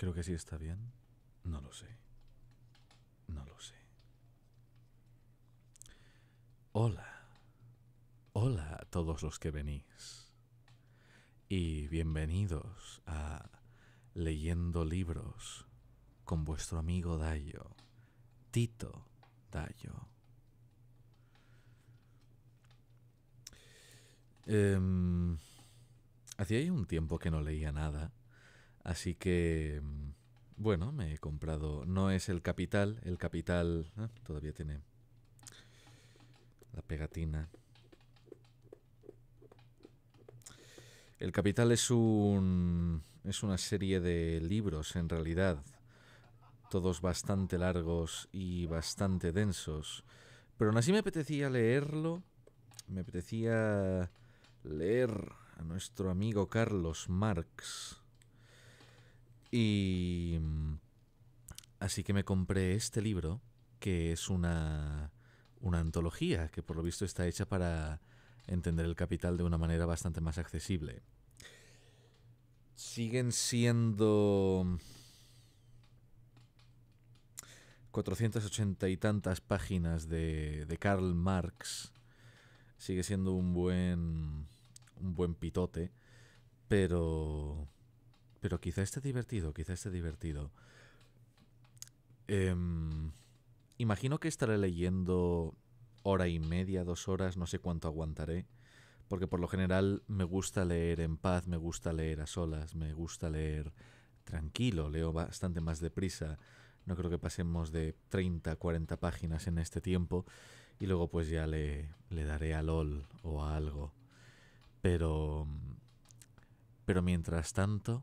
Creo que sí está bien. No lo sé. No lo sé. Hola. Hola a todos los que venís. Y bienvenidos a Leyendo Libros con vuestro amigo Dayo. Tito Dayo. Em, hacía hacía un tiempo que no leía nada Así que, mm, bueno, me he comprado. No es el Capital, el Capital ah, todavía tiene la pegatina. El Capital es un es una serie de libros en realidad, todos bastante largos y bastante densos, pero aún así me apetecía leerlo, me apetecía leer a nuestro amigo Carlos Marx y mm, así que me compré este libro, que es una, una antología, que por lo visto está hecha para entender el capital de una manera bastante más accesible. Siguen siendo 480 y tantas páginas de, de Karl Marx. Sigue siendo un buen, un buen pitote, pero pero quizá esté divertido, quizá esté divertido. Em, imagino que estaré leyendo hora y media, dos horas, no sé cuánto aguantaré. Porque por lo general me gusta leer en paz, me gusta leer a solas, me gusta leer tranquilo, leo bastante más deprisa. No creo que pasemos de 30, 40 páginas en este tiempo. Y luego pues ya le, le daré a LOL o a algo. Pero... Pero mientras tanto,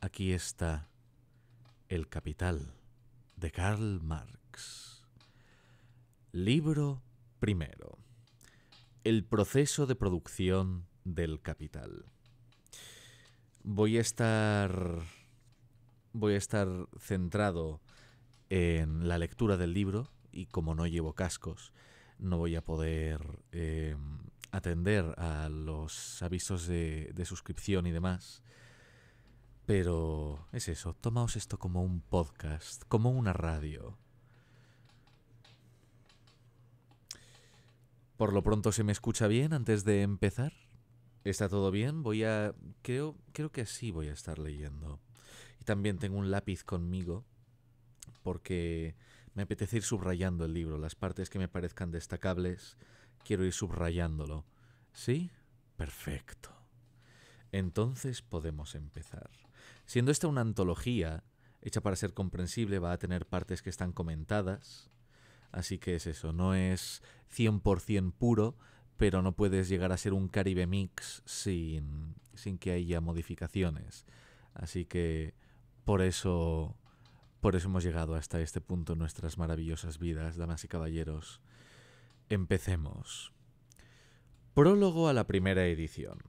Aquí está El Capital de Karl Marx. Libro primero. El proceso de producción del capital. Voy a estar voy a estar centrado en la lectura del libro y como no llevo cascos, no voy a poder eh, atender a los avisos de suscripción y demás. Pero es eso, tomaos esto como un podcast, como una radio. Por lo pronto se me escucha bien antes de empezar. ¿Está todo bien? Voy a... Creo, creo que así voy a estar leyendo. Y también tengo un lápiz conmigo porque me apetece ir subrayando el libro. Las partes que me parezcan destacables, quiero ir subrayándolo. ¿Sí? Perfecto. Entonces podemos empezar. Siendo esta una antología, hecha para ser comprensible, va a tener partes que están comentadas, así que es eso, no es 100% puro, pero no puedes llegar a ser un Caribe Mix sin, sin que haya modificaciones. Así que por eso, por eso hemos llegado hasta este punto en nuestras maravillosas vidas, damas y caballeros. Empecemos. Prólogo a la primera edición.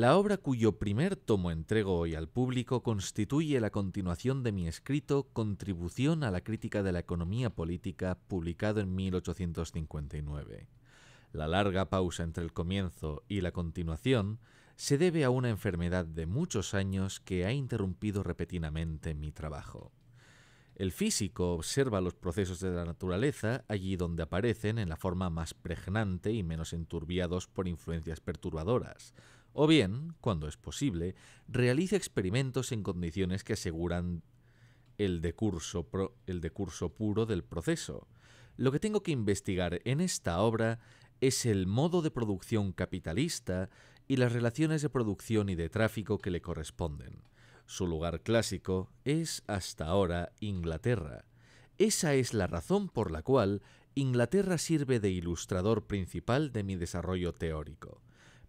La obra cuyo primer tomo entrego hoy al público constituye la continuación de mi escrito Contribución a la crítica de la economía política, publicado en 1859. La larga pausa entre el comienzo y la continuación se debe a una enfermedad de muchos años que ha interrumpido repetidamente mi trabajo. El físico observa los procesos de la naturaleza allí donde aparecen en la forma más pregnante y menos enturbiados por influencias perturbadoras, o bien, cuando es posible, realice experimentos en condiciones que aseguran el decurso, puro del proceso. Lo que tengo que investigar en esta obra es el modo de producción capitalista y las relaciones de producción y de tráfico que le corresponden. Su lugar clásico es hasta ahora Inglaterra. Esa es la razón por la cual Inglaterra sirve de ilustrador principal de mi desarrollo teórico.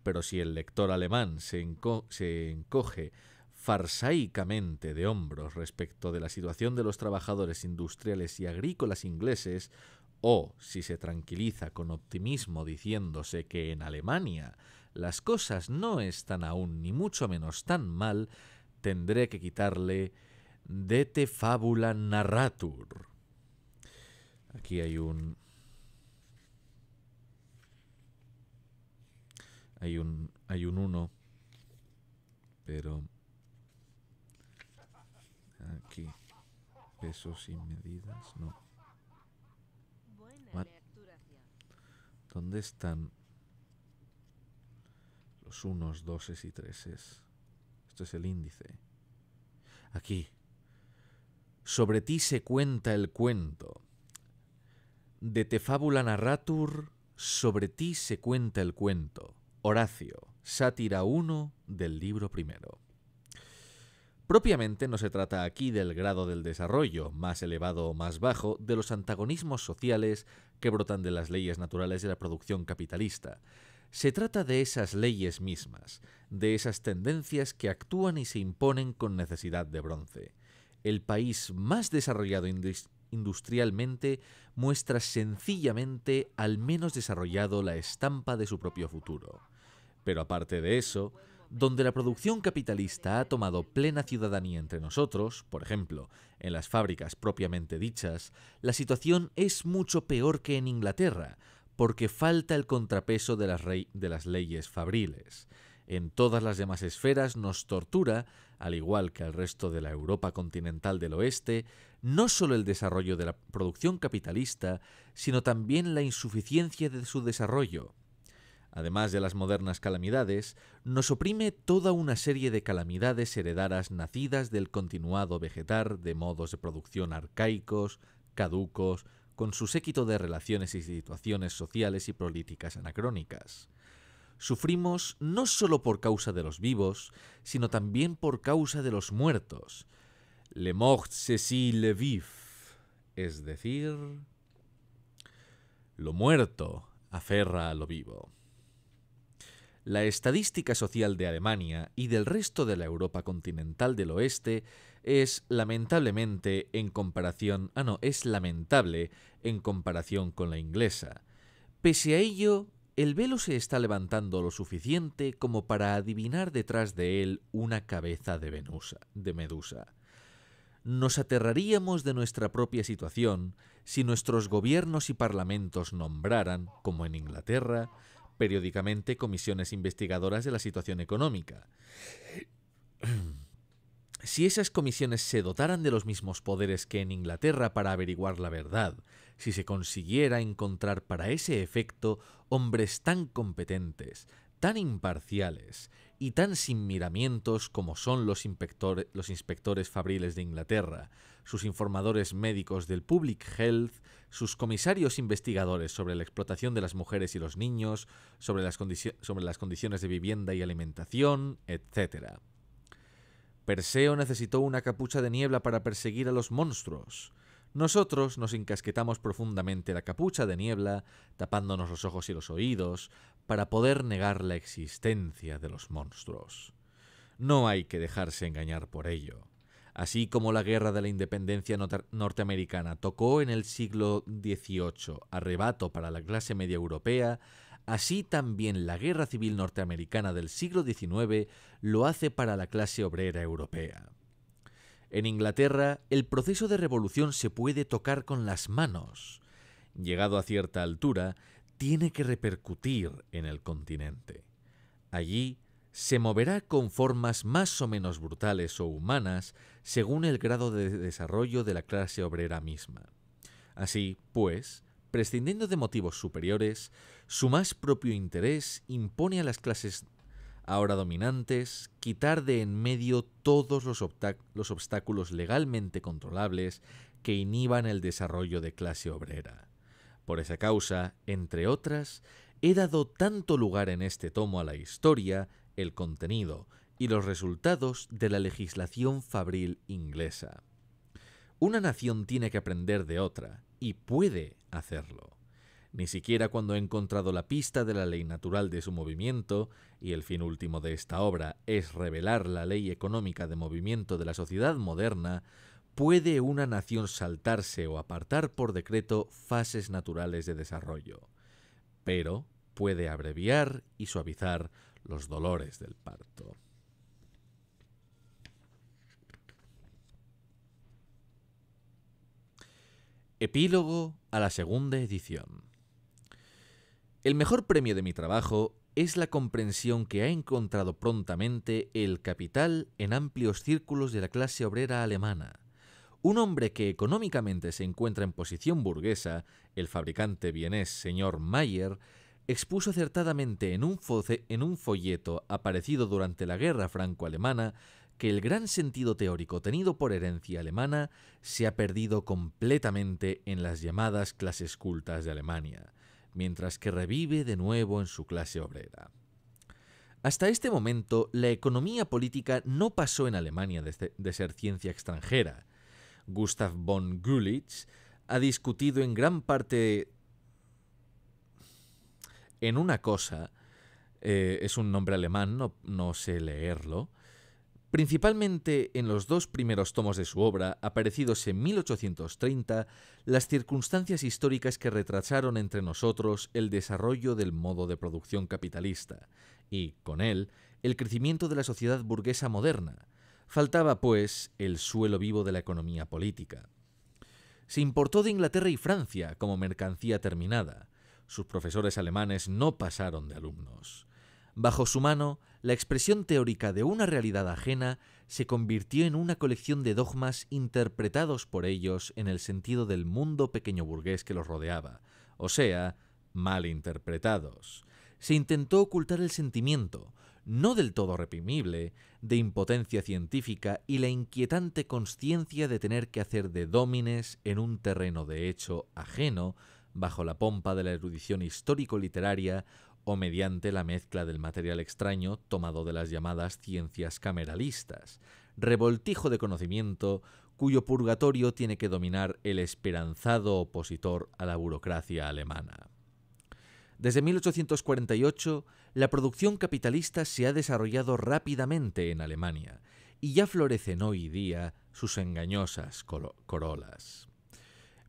Pero si el lector alemán se, encoge farsaicamente de hombros respecto de la situación de los trabajadores industriales y agrícolas ingleses, o si se tranquiliza con optimismo diciéndose que en Alemania las cosas no están aún ni mucho menos tan mal, tendré que quitarle dete fabula narratur. Aquí hay un Hay un, hay un 1. Pero... Aquí. Pesos y medidas, no. ¿Dónde están los unos, doses y treses? Esto es el índice. Aquí. Sobre ti se cuenta el cuento. De te fábula narratur, sobre ti se cuenta el cuento. Horacio, sátira 1 del libro primero. Propiamente no se trata aquí del grado del desarrollo, más elevado o más bajo, de los antagonismos sociales que brotan de las leyes naturales de la producción capitalista. Se trata de esas leyes mismas, de esas tendencias que actúan y se imponen con necesidad de bronce. El país más desarrollado industrialmente muestra sencillamente al menos desarrollado la estampa de su propio futuro. Pero aparte de eso, donde la producción capitalista ha tomado plena ciudadanía entre nosotros, por ejemplo, en las fábricas propiamente dichas, la situación es mucho peor que en Inglaterra, porque falta el contrapeso de las, de las leyes fabriles. En todas las demás esferas nos tortura, al igual que al resto de la Europa continental del oeste, no solo el desarrollo de la producción capitalista, sino también la insuficiencia de su desarrollo, además de las modernas calamidades, nos oprime toda una serie de calamidades heredadas nacidas del continuado vegetar de modos de producción arcaicos, caducos, con su séquito de relaciones y situaciones sociales y políticas anacrónicas. Sufrimos no solo por causa de los vivos, sino también por causa de los muertos. Le mort si le vif, es decir, lo muerto aferra a lo vivo. La estadística social de Alemania y del resto de la Europa continental del oeste es lamentablemente en comparación, ah no, es lamentable en comparación con la inglesa. Pese a ello, el velo se está levantando lo suficiente como para adivinar detrás de él una cabeza de, de medusa. Nos aterraríamos de nuestra propia situación si nuestros gobiernos y parlamentos nombraran, como en Inglaterra, periódicamente comisiones investigadoras de la situación económica. Si esas comisiones se dotaran de los mismos poderes que en Inglaterra para averiguar la verdad, si se consiguiera encontrar para ese efecto hombres tan competentes, tan imparciales y tan sin miramientos como son los, inspectores fabriles de Inglaterra, sus informadores médicos del Public Health, sus comisarios investigadores sobre la explotación de las mujeres y los niños, sobre las, sobre las condiciones de vivienda y alimentación, etc. Perseo necesitó una capucha de niebla para perseguir a los monstruos. Nosotros nos encasquetamos profundamente la capucha de niebla, tapándonos los ojos y los oídos, para poder negar la existencia de los monstruos. No hay que dejarse engañar por ello así como la Guerra de la Independencia norteamericana tocó en el siglo XVIII arrebato para la clase media europea, así también la Guerra Civil norteamericana del siglo XIX lo hace para la clase obrera europea. En Inglaterra, el proceso de revolución se puede tocar con las manos. Llegado a cierta altura, tiene que repercutir en el continente. Allí se moverá con formas más o menos brutales o humanas según el grado de desarrollo de la clase obrera misma. Así, pues, prescindiendo de motivos superiores, su más propio interés impone a las clases ahora dominantes quitar de en medio todos los, obstáculos legalmente controlables que inhiban el desarrollo de clase obrera. Por esa causa, entre otras, he dado tanto lugar en este tomo a la historia, el contenido, y los resultados de la legislación fabril inglesa. Una nación tiene que aprender de otra, y puede hacerlo. Ni siquiera cuando ha encontrado la pista de la ley natural de su movimiento, y el fin último de esta obra es revelar la ley económica de movimiento de la sociedad moderna, puede una nación saltarse o apartar por decreto fases naturales de desarrollo. Pero puede abreviar y suavizar los dolores del parto. Epílogo a la segunda edición. El mejor premio de mi trabajo es la comprensión que ha encontrado prontamente el capital en amplios círculos de la clase obrera alemana. Un hombre que económicamente se encuentra en posición burguesa, el fabricante vienés señor Mayer, expuso acertadamente en un, en un folleto aparecido durante la guerra franco-alemana que el gran sentido teórico tenido por herencia alemana se ha perdido completamente en las llamadas clases cultas de Alemania, mientras que revive de nuevo en su clase obrera. Hasta este momento, la economía política no pasó en Alemania de, ser ciencia extranjera. Gustav von Güllich ha discutido en gran parte en una cosa, eh, es un nombre alemán, no sé leerlo, Principalmente en los dos primeros tomos de su obra, aparecidos en 1830, las circunstancias históricas que retrasaron entre nosotros el desarrollo del modo de producción capitalista, y, con él, el crecimiento de la sociedad burguesa moderna. Faltaba, pues, el suelo vivo de la economía política. Se importó de Inglaterra y Francia como mercancía terminada. Sus profesores alemanes no pasaron de alumnos. Bajo su mano, la expresión teórica de una realidad ajena se convirtió en una colección de dogmas interpretados por ellos en el sentido del mundo pequeño burgués que los rodeaba, o sea, mal interpretados. Se intentó ocultar el sentimiento, no del todo reprimible, de impotencia científica y la inquietante conciencia de tener que hacer de dómines en un terreno de hecho ajeno, bajo la pompa de la erudición histórico-literaria o mediante la mezcla del material extraño tomado de las llamadas ciencias cameralistas, revoltijo de conocimiento cuyo purgatorio tiene que dominar el esperanzado opositor a la burocracia alemana. Desde 1848, la producción capitalista se ha desarrollado rápidamente en Alemania y ya florecen hoy día sus engañosas corolas.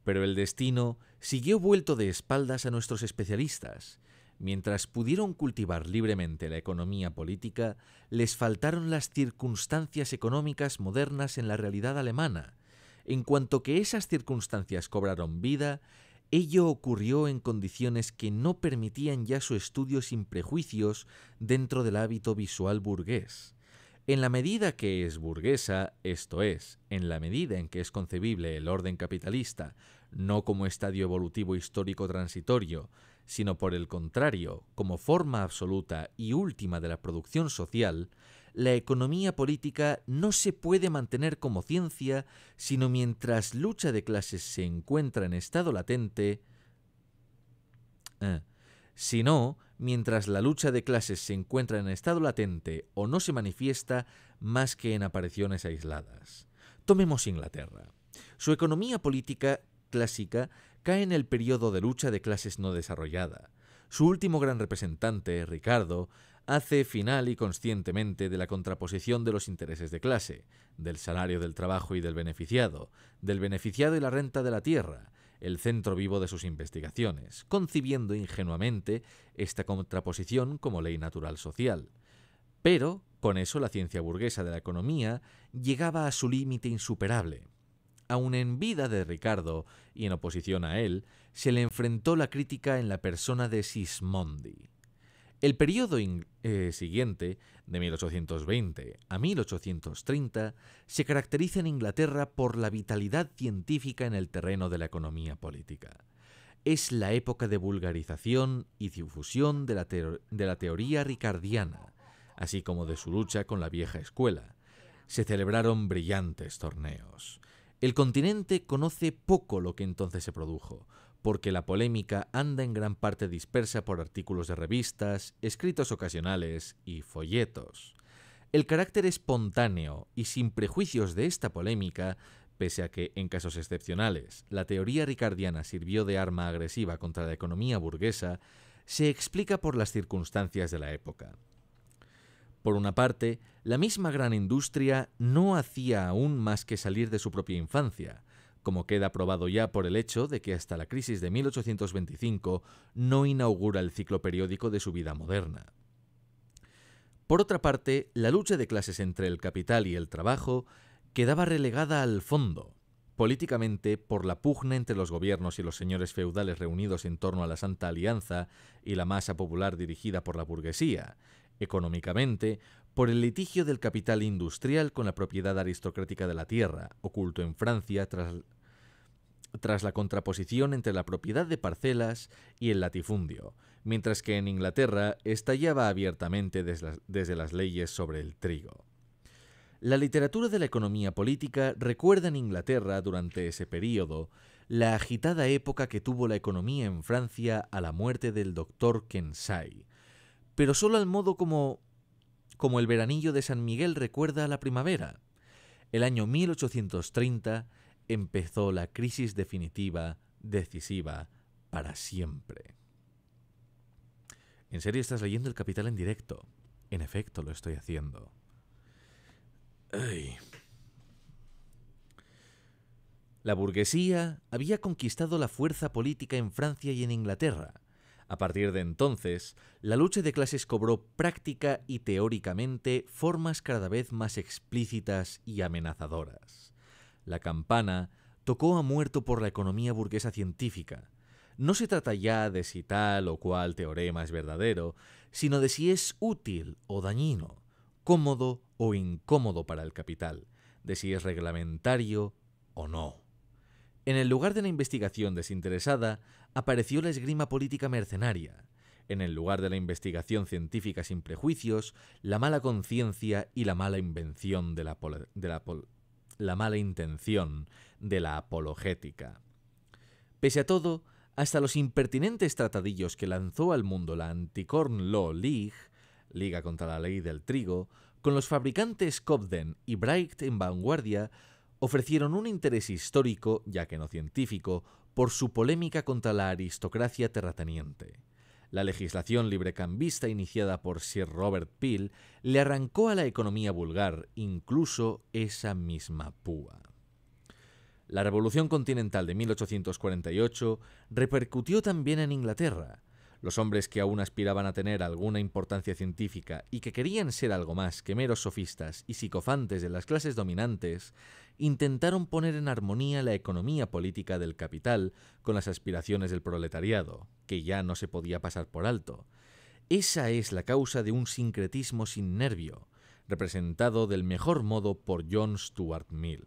Pero el destino siguió vuelto de espaldas a nuestros especialistas Mientras pudieron cultivar libremente la economía política, les faltaron las circunstancias económicas modernas en la realidad alemana. En cuanto que esas circunstancias cobraron vida, ello ocurrió en condiciones que no permitían ya su estudio sin prejuicios dentro del hábito visual burgués. En la medida que es burguesa, esto es, en la medida en que es concebible el orden capitalista, no como estadio evolutivo histórico transitorio, sino por el contrario, como forma absoluta y última de la producción social, la economía política no se puede mantener como ciencia sino mientras lucha de clases se encuentra en estado latente, eh, sino mientras la lucha de clases se encuentra en estado latente o no se manifiesta más que en apariciones aisladas. Tomemos Inglaterra. Su economía política clásica cae en el periodo de lucha de clases no desarrollada. Su último gran representante, Ricardo, hace final y conscientemente de la contraposición de los intereses de clase, del salario del trabajo y del beneficiado, del beneficiado y la renta de la tierra, el centro vivo de sus investigaciones, concibiendo ingenuamente esta contraposición como ley natural social. Pero, con eso, la ciencia burguesa de la economía llegaba a su límite insuperable, aun en vida de Ricardo y en oposición a él, se le enfrentó la crítica en la persona de Sismondi. El periodo eh, siguiente, de 1820 a 1830, se caracteriza en Inglaterra por la vitalidad científica en el terreno de la economía política. Es la época de vulgarización y difusión de la teoría ricardiana, así como de su lucha con la vieja escuela. Se celebraron brillantes torneos. El continente conoce poco lo que entonces se produjo, porque la polémica anda en gran parte dispersa por artículos de revistas, escritos ocasionales y folletos. El carácter espontáneo y sin prejuicios de esta polémica, pese a que, en casos excepcionales, la teoría ricardiana sirvió de arma agresiva contra la economía burguesa, se explica por las circunstancias de la época. Por una parte, la misma gran industria no hacía aún más que salir de su propia infancia, como queda probado ya por el hecho de que hasta la crisis de 1825 no inaugura el ciclo periódico de su vida moderna. Por otra parte, la lucha de clases entre el capital y el trabajo quedaba relegada al fondo, políticamente por la pugna entre los gobiernos y los señores feudales reunidos en torno a la Santa Alianza y la masa popular dirigida por la burguesía, económicamente, por el litigio del capital industrial con la propiedad aristocrática de la tierra, oculto en Francia tras, la contraposición entre la propiedad de parcelas y el latifundio, mientras que en Inglaterra estallaba abiertamente desde las, desde las leyes sobre el trigo. La literatura de la economía política recuerda en Inglaterra durante ese periodo la agitada época que tuvo la economía en Francia a la muerte del doctor Kensai, pero solo al modo como como el veranillo de San Miguel recuerda a la primavera. El año 1830 empezó la crisis definitiva, decisiva, para siempre. ¿En serio estás leyendo El Capital en directo? En efecto, lo estoy haciendo. La burguesía había conquistado la fuerza política en Francia y en Inglaterra, a partir de entonces, la lucha de clases cobró práctica y teóricamente formas cada vez más explícitas y amenazadoras. La campana tocó a muerto por la economía burguesa científica. No se trata ya de si tal o cual teorema es verdadero, sino de si es útil o dañino, cómodo o incómodo para el capital, de si es reglamentario o no. En el lugar de la investigación desinteresada apareció la esgrima política mercenaria, en el lugar de la investigación científica sin prejuicios, la mala conciencia y la mala invención de la, mala intención de la apologética. Pese a todo, hasta los impertinentes tratadillos que lanzó al mundo la Anticorn Law League, Liga contra la Ley del Trigo, con los fabricantes Cobden y Bright en vanguardia, ofrecieron un interés histórico, ya que no científico, por su polémica contra la aristocracia terrateniente. La legislación librecambista iniciada por Sir Robert Peel le arrancó a la economía vulgar incluso esa misma púa. La Revolución Continental de 1848 repercutió también en Inglaterra, los hombres que aún aspiraban a tener alguna importancia científica y que querían ser algo más que meros sofistas y psicofantes de las clases dominantes, intentaron poner en armonía la economía política del capital con las aspiraciones del proletariado, que ya no se podía pasar por alto. Esa es la causa de un sincretismo sin nervio, representado del mejor modo por John Stuart Mill.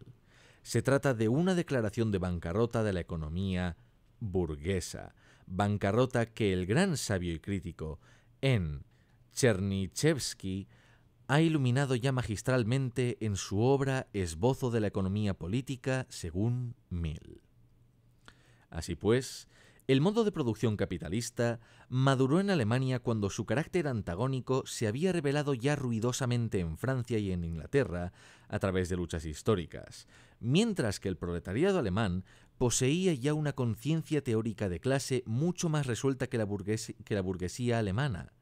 Se trata de una declaración de bancarrota de la economía burguesa, bancarrota que el gran sabio y crítico en Chernichevsky ha iluminado ya magistralmente en su obra Esbozo de la economía política según Mill. Así pues, el modo de producción capitalista maduró en Alemania cuando su carácter antagónico se había revelado ya ruidosamente en Francia y en Inglaterra a través de luchas históricas, mientras que el proletariado alemán poseía ya una conciencia teórica de clase mucho más resuelta que la, burguesía alemana,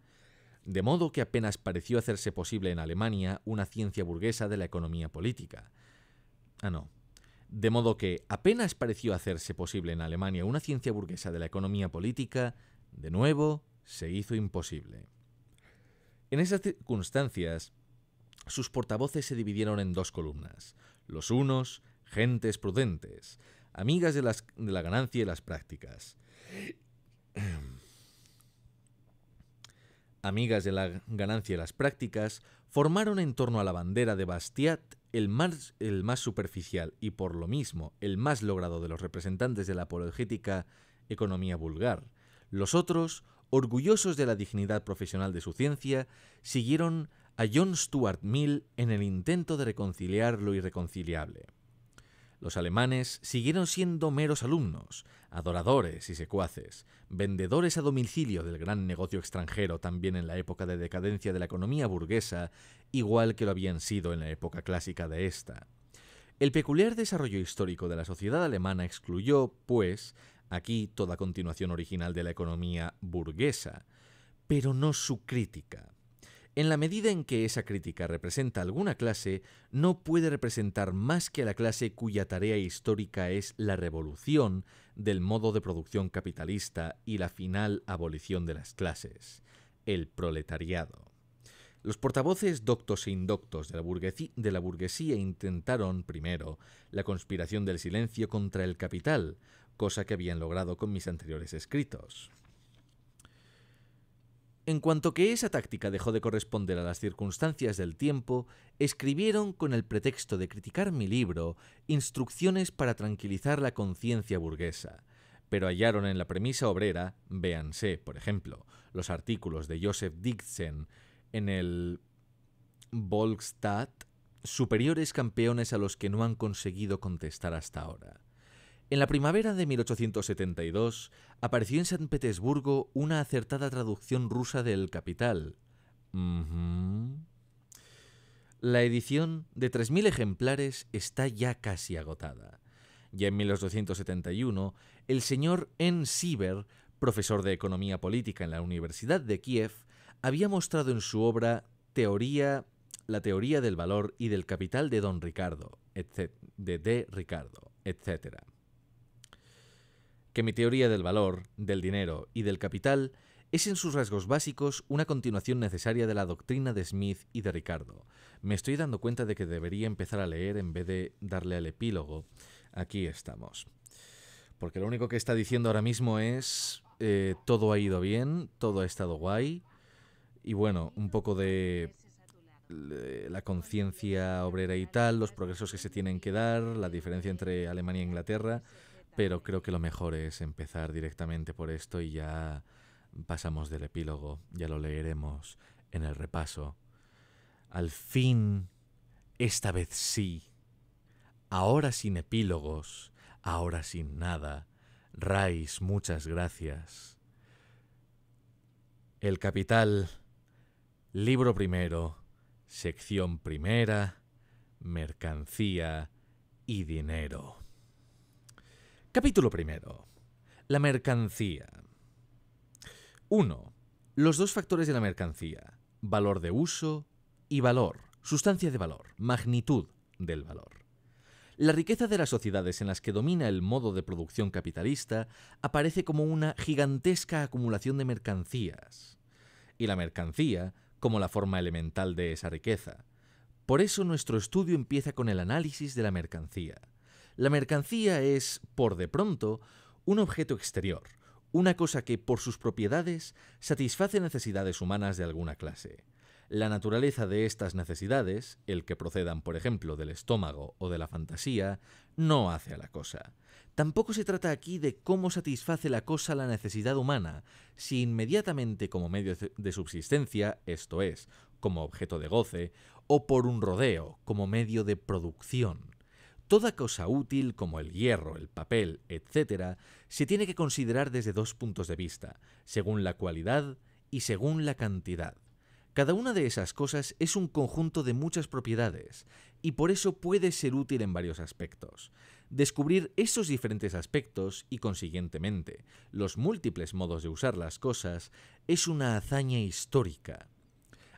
de modo que apenas pareció hacerse posible en Alemania una ciencia burguesa de la economía política. Ah, no. De modo que apenas pareció hacerse posible en Alemania una ciencia burguesa de la economía política, de nuevo se hizo imposible. En esas circunstancias, sus portavoces se dividieron en dos columnas. Los unos, gentes prudentes, amigas de, la ganancia y las prácticas. amigas de la ganancia y las prácticas, formaron en torno a la bandera de Bastiat el el más superficial y por lo mismo el más logrado de los representantes de la apologética economía vulgar. Los otros, orgullosos de la dignidad profesional de su ciencia, siguieron a John Stuart Mill en el intento de reconciliar lo irreconciliable. Los alemanes siguieron siendo meros alumnos, adoradores y secuaces, vendedores a domicilio del gran negocio extranjero también en la época de decadencia de la economía burguesa, igual que lo habían sido en la época clásica de esta. El peculiar desarrollo histórico de la sociedad alemana excluyó, pues, aquí toda continuación original de la economía burguesa, pero no su crítica. En la medida en que esa crítica representa alguna clase, no puede representar más que a la clase cuya tarea histórica es la revolución del modo de producción capitalista y la final abolición de las clases, el proletariado. Los portavoces doctos e indoctos de la burguesía intentaron, primero, la conspiración del silencio contra el capital, cosa que habían logrado con mis anteriores escritos. En cuanto que esa táctica dejó de corresponder a las circunstancias del tiempo, escribieron con el pretexto de criticar mi libro instrucciones para tranquilizar la conciencia burguesa, pero hallaron en la premisa obrera, véanse, por ejemplo, los artículos de Joseph Dixon en el Volkstadt, superiores campeones a los que no han conseguido contestar hasta ahora. En la primavera de 1872 apareció en San Petersburgo una acertada traducción rusa del Capital. La edición de 3.000 ejemplares está ya casi agotada. Ya en 1871, el señor N. Sieber, profesor de Economía Política en la Universidad de Kiev, había mostrado en su obra Teoría, la teoría del valor y del capital de Don Ricardo, de D. Ricardo, etc que mi teoría del valor, del dinero y del capital es en sus rasgos básicos una continuación necesaria de la doctrina de Smith y de Ricardo. Me estoy dando cuenta de que debería empezar a leer en vez de darle al epílogo. Aquí estamos. Porque lo único que está diciendo ahora mismo es eh, todo ha ido bien, todo ha estado guay y bueno, un poco de la conciencia obrera y tal, los progresos que se tienen que dar, la diferencia entre Alemania e Inglaterra pero creo que lo mejor es empezar directamente por esto y ya pasamos del epílogo, ya lo leeremos en el repaso. Al fin, esta vez sí, ahora sin epílogos, ahora sin nada. Rice, muchas gracias. El Capital, libro primero, sección primera, mercancía y dinero. Capítulo primero. La mercancía. 1. Los dos factores de la mercancía. Valor de uso y valor. Sustancia de valor. Magnitud del valor. La riqueza de las sociedades en las que domina el modo de producción capitalista aparece como una gigantesca acumulación de mercancías. Y la mercancía como la forma elemental de esa riqueza. Por eso nuestro estudio empieza con el análisis de la mercancía la mercancía es, por de pronto, un objeto exterior, una cosa que por sus propiedades satisface necesidades humanas de alguna clase. La naturaleza de estas necesidades, el que procedan por ejemplo del estómago o de la fantasía, no hace a la cosa. Tampoco se trata aquí de cómo satisface la cosa la necesidad humana, si inmediatamente como medio de subsistencia, esto es, como objeto de goce, o por un rodeo, como medio de producción. Toda cosa útil, como el hierro, el papel, etc., se tiene que considerar desde dos puntos de vista, según la cualidad y según la cantidad. Cada una de esas cosas es un conjunto de muchas propiedades, y por eso puede ser útil en varios aspectos. Descubrir esos diferentes aspectos y, consiguientemente, los múltiples modos de usar las cosas es una hazaña histórica.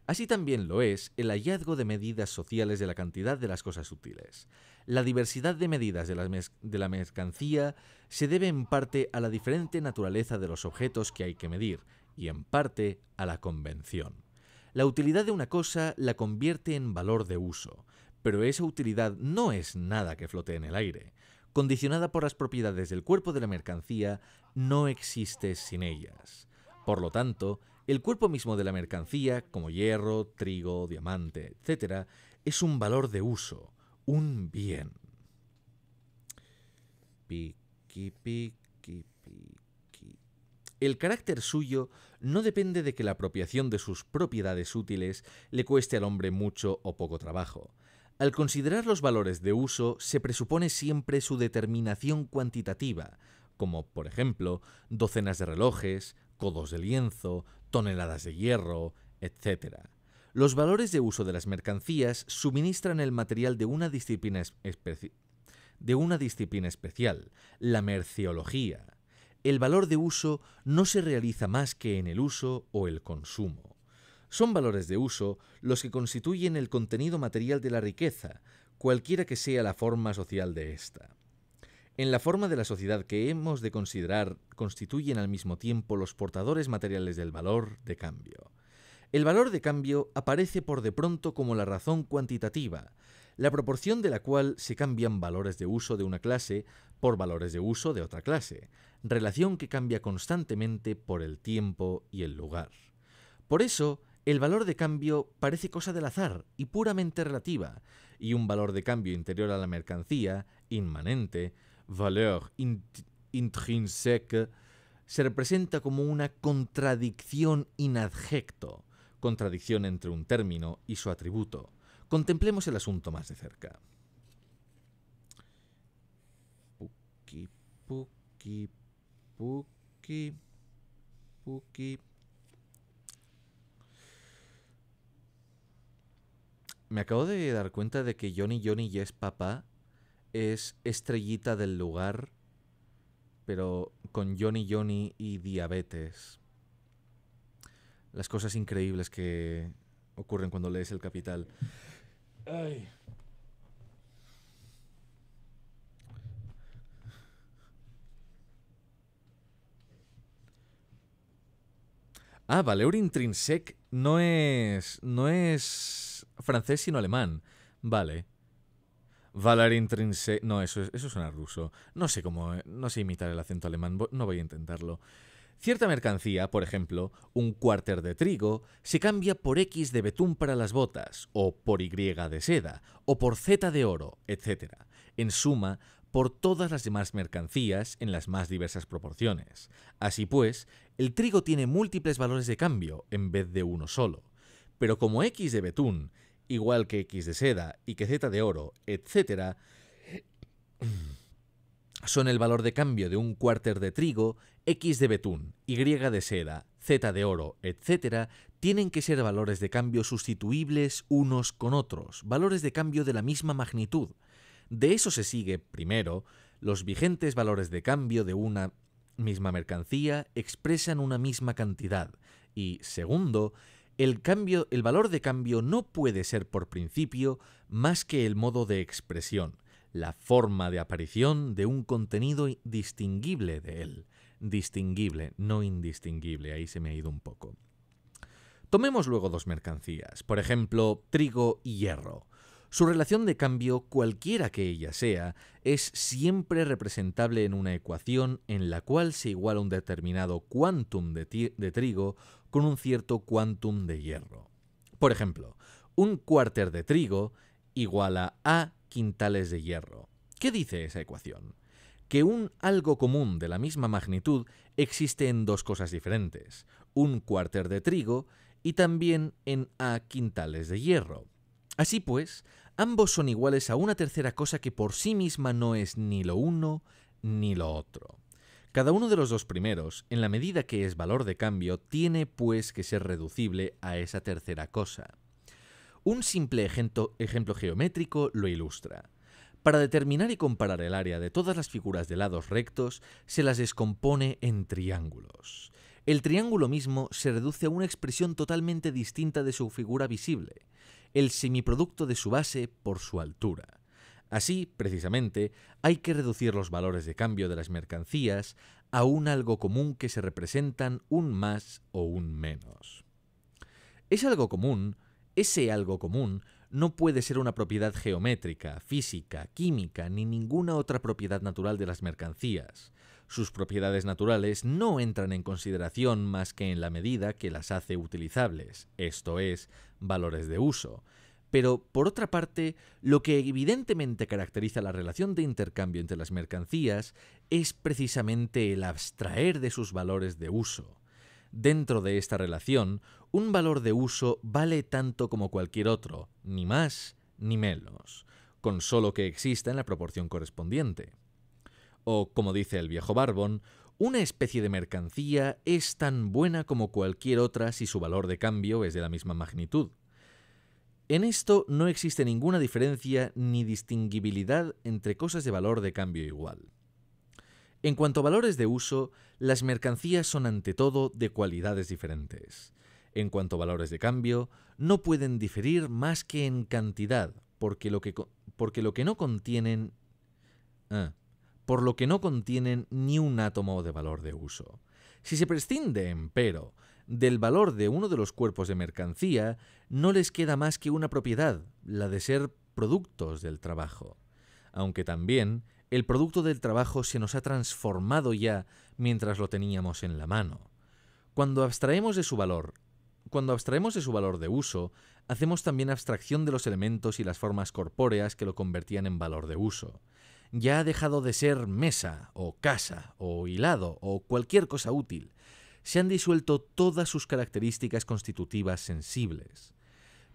Así también lo es el hallazgo de medidas sociales de la cantidad de las cosas útiles. La diversidad de medidas de la, mercancía se debe en parte a la diferente naturaleza de los objetos que hay que medir y en parte a la convención. La utilidad de una cosa la convierte en valor de uso, pero esa utilidad no es nada que flote en el aire. Condicionada por las propiedades del cuerpo de la mercancía, no existe sin ellas. Por lo tanto, el cuerpo mismo de la mercancía, como hierro, trigo, diamante, etc., es un valor de uso, un bien. El carácter suyo no depende de que la apropiación de sus propiedades útiles le cueste al hombre mucho o poco trabajo. Al considerar los valores de uso se presupone siempre su determinación cuantitativa, como por ejemplo docenas de relojes, codos de lienzo, toneladas de hierro, etc. Los valores de uso de las mercancías suministran el material de una disciplina, especial, la merceología. El valor de uso no se realiza más que en el uso o el consumo. Son valores de uso los que constituyen el contenido material de la riqueza, cualquiera que sea la forma social de ésta. En la forma de la sociedad que hemos de considerar constituyen al mismo tiempo los portadores materiales del valor de cambio. El valor de cambio aparece por de pronto como la razón cuantitativa, la proporción de la cual se cambian valores de uso de una clase por valores de uso de otra clase, relación que cambia constantemente por el tiempo y el lugar. Por eso, el valor de cambio parece cosa del azar y puramente relativa, y un valor de cambio interior a la mercancía, inmanente, valeur intrinsèque, se representa como una contradicción inadjecto, contradicción entre un término y su atributo. Contemplemos el asunto más de cerca. Me acabo de dar cuenta de que Johnny Johnny y es papá es estrellita del lugar, pero con Johnny Johnny y diabetes las cosas increíbles que ocurren cuando lees El Capital. Ah, Valeur Intrinsec no es. no es francés, sino alemán. Vale. Valeur Intrinsec. No, eso, eso suena ruso. No sé cómo. Eh, no sé imitar el acento alemán. No voy a intentarlo. Cierta mercancía, por ejemplo, un cuarter de trigo, se cambia por X de betún para las botas, o por Y de seda, o por Z de oro, etc. En suma, por todas las demás mercancías en las más diversas proporciones. Así pues, el trigo tiene múltiples valores de cambio en vez de uno solo. Pero como X de betún, igual que X de seda y que Z de oro, etc., son el valor de cambio de un cuarter de trigo, X de betún, Y de seda, Z de oro, etc., tienen que ser valores de cambio sustituibles unos con otros, valores de cambio de la misma magnitud. De eso se sigue, primero, los vigentes valores de cambio de una misma mercancía expresan una misma cantidad, y segundo, el, cambio, el valor de cambio no puede ser por principio más que el modo de expresión, la forma de aparición de un contenido distinguible de él distinguible, no indistinguible, ahí se me ha ido un poco. Tomemos luego dos mercancías, por ejemplo, trigo y hierro. Su relación de cambio, cualquiera que ella sea, es siempre representable en una ecuación en la cual se iguala un determinado quantum de, trigo con un cierto quantum de hierro. Por ejemplo, un cuarter de trigo iguala a quintales de hierro. ¿Qué dice esa ecuación? que un algo común de la misma magnitud existe en dos cosas diferentes, un cuarter de trigo y también en a quintales de hierro. Así pues, ambos son iguales a una tercera cosa que por sí misma no es ni lo uno ni lo otro. Cada uno de los dos primeros, en la medida que es valor de cambio, tiene pues que ser reducible a esa tercera cosa. Un simple ejemplo geométrico lo ilustra. Para determinar y comparar el área de todas las figuras de lados rectos, se las descompone en triángulos. El triángulo mismo se reduce a una expresión totalmente distinta de su figura visible, el semiproducto de su base por su altura. Así, precisamente, hay que reducir los valores de cambio de las mercancías a un algo común que se representan un más o un menos. Es algo común, ese algo común, no puede ser una propiedad geométrica, física, química, ni ninguna otra propiedad natural de las mercancías. Sus propiedades naturales no entran en consideración más que en la medida que las hace utilizables, esto es, valores de uso. Pero, por otra parte, lo que evidentemente caracteriza la relación de intercambio entre las mercancías es precisamente el abstraer de sus valores de uso. Dentro de esta relación, un valor de uso vale tanto como cualquier otro, ni más ni menos, con solo que exista en la proporción correspondiente. O, como dice el viejo Barbón, una especie de mercancía es tan buena como cualquier otra si su valor de cambio es de la misma magnitud. En esto no existe ninguna diferencia ni distinguibilidad entre cosas de valor de cambio igual. En cuanto a valores de uso, las mercancías son ante todo de cualidades diferentes. En cuanto a valores de cambio, no pueden diferir más que en cantidad, porque lo que, porque lo que no contienen... Ah, por lo que no contienen ni un átomo de valor de uso. Si se prescinde, empero, del valor de uno de los cuerpos de mercancía, no les queda más que una propiedad, la de ser productos del trabajo. Aunque también el producto del trabajo se nos ha transformado ya mientras lo teníamos en la mano. Cuando abstraemos de su valor, cuando abstraemos de su valor de uso, hacemos también abstracción de los elementos y las formas corpóreas que lo convertían en valor de uso. Ya ha dejado de ser mesa, o casa, o hilado, o cualquier cosa útil. Se han disuelto todas sus características constitutivas sensibles.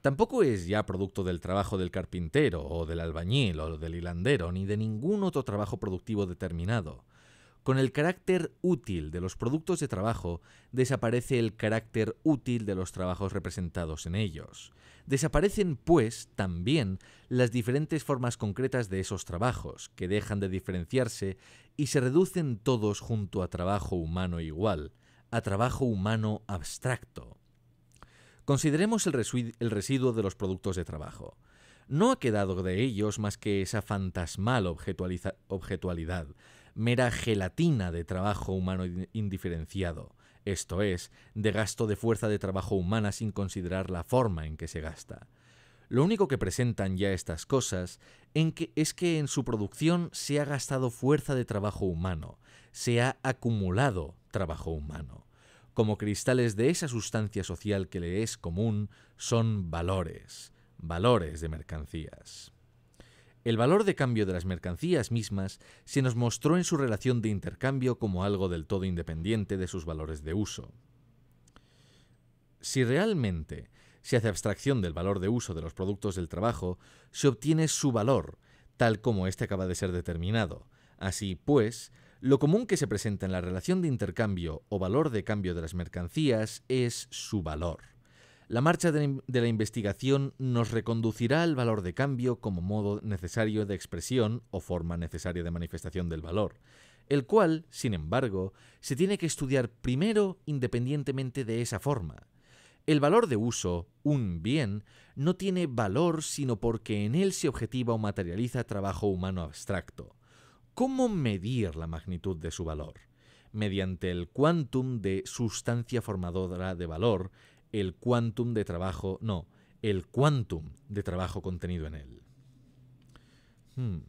Tampoco es ya producto del trabajo del carpintero o del albañil o del hilandero, ni de ningún otro trabajo productivo determinado. Con el carácter útil de los productos de trabajo desaparece el carácter útil de los trabajos representados en ellos. Desaparecen, pues, también las diferentes formas concretas de esos trabajos, que dejan de diferenciarse y se reducen todos junto a trabajo humano igual, a trabajo humano abstracto. Consideremos el, residuo de los productos de trabajo. No ha quedado de ellos más que esa fantasmal objetualidad, mera gelatina de trabajo humano indiferenciado, esto es, de gasto de fuerza de trabajo humana sin considerar la forma en que se gasta. Lo único que presentan ya estas cosas es que en su producción se ha gastado fuerza de trabajo humano, se ha acumulado trabajo humano como cristales de esa sustancia social que le es común, son valores, valores de mercancías. El valor de cambio de las mercancías mismas se nos mostró en su relación de intercambio como algo del todo independiente de sus valores de uso. Si realmente se hace abstracción del valor de uso de los productos del trabajo, se obtiene su valor, tal como éste acaba de ser determinado. Así pues, lo común que se presenta en la relación de intercambio o valor de cambio de las mercancías es su valor. La marcha de la investigación nos reconducirá al valor de cambio como modo necesario de expresión o forma necesaria de manifestación del valor, el cual, sin embargo, se tiene que estudiar primero independientemente de esa forma. El valor de uso, un bien, no tiene valor sino porque en él se objetiva o materializa trabajo humano abstracto. ¿Cómo medir la magnitud de su valor? Mediante el quantum de sustancia formadora de valor, el quantum de trabajo, no, el quantum de trabajo contenido en él. Hmm.